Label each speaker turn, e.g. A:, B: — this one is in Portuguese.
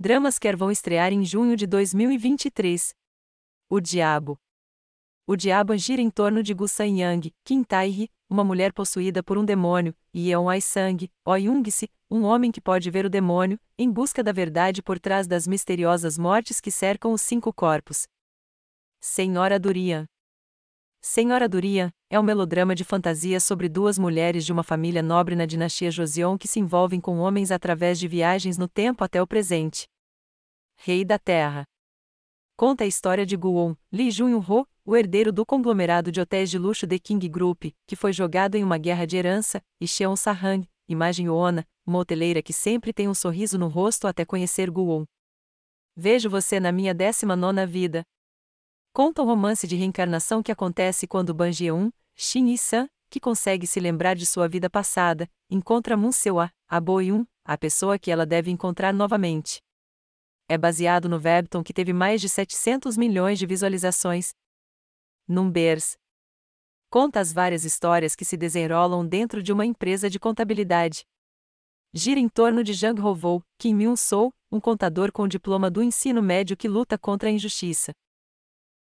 A: Dramas que vão estrear em junho de 2023. O Diabo. O Diabo gira em torno de Gusan Yang, Kim tae uma mulher possuída por um demônio, e Yeon Ai-sang, Oyung-se, um homem que pode ver o demônio, em busca da verdade por trás das misteriosas mortes que cercam os cinco corpos. Senhora Durian. Senhora Durian é um melodrama de fantasia sobre duas mulheres de uma família nobre na dinastia Joseon que se envolvem com homens através de viagens no tempo até o presente. Rei da Terra. Conta a história de Guon, Lee Jun-ho, o herdeiro do conglomerado de hotéis de luxo The King Group, que foi jogado em uma guerra de herança, e Cheon Sahang, imagem Ona, uma hoteleira que sempre tem um sorriso no rosto até conhecer Guon. Vejo você na minha décima nona vida, Conta o romance de reencarnação que acontece quando Ban Jeon, Shin e San, que consegue se lembrar de sua vida passada, encontra Moon Ah a Boyun, a pessoa que ela deve encontrar novamente. É baseado no webtoon que teve mais de 700 milhões de visualizações. Numbers. Conta as várias histórias que se desenrolam dentro de uma empresa de contabilidade. Gira em torno de Jang Rovou, Kim Myung Soo, um contador com diploma do ensino médio que luta contra a injustiça.